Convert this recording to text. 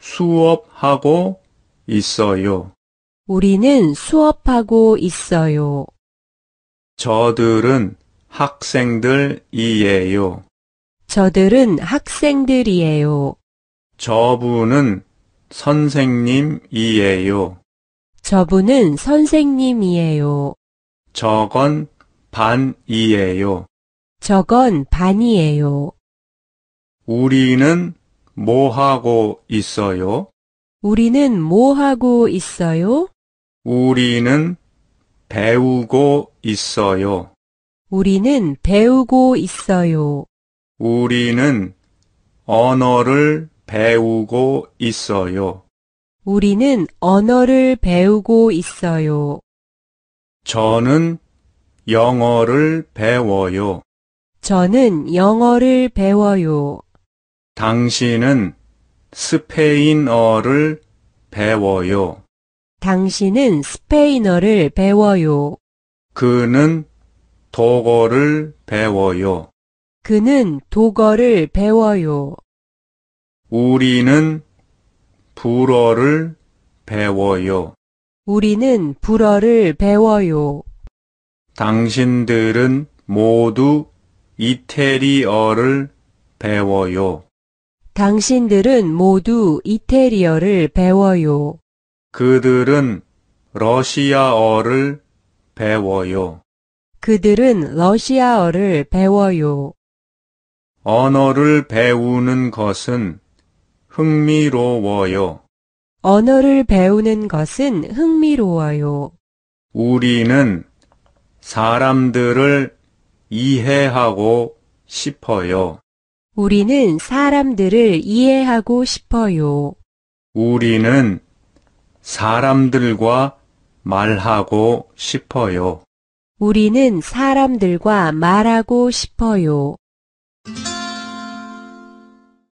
수업하고 있어요. 우리는 수업하고 있어요. 저들은 학생들이에요. 저들은 학생들이에요. 저분은 선생님이에요. 저분은 선생님이에요. 저건 반이에요. 저건 반이에요. 우리는 뭐하고 있어요? 우리는 뭐하고 있어요? 우리는 배우고 있어요. 우리는 배우고 있어요. 우리는 언어를 배우고 있어요. 우리는 언어를 배우고 있어요. 저는 영어를 배워요. 저는 영어를 배워요. 당신은 스페인어를 배워요. 당신은 스페인어를 배워요. 그는 독어를 배워요. 그는 독어를 배워요. 우리는 불어를 배워요. 우리는 불어를 배워요. 당신들은 모두 이태리어를 배워요. 당신들은 모두 이태리어를 배워요. 그들은 러시아어를 배워요. 그들은 러시아어를 배워요. 언어를 배우는 것은 흥미로워요. 언어를 배우는 것은 흥미로워요. 우리는 사람들을 이해하고 싶어요. 우리는 사람들을 이해하고 싶어요. 우리는 사람들과 말하고 싶어요. 우리는 사람들과 말하고 싶어요.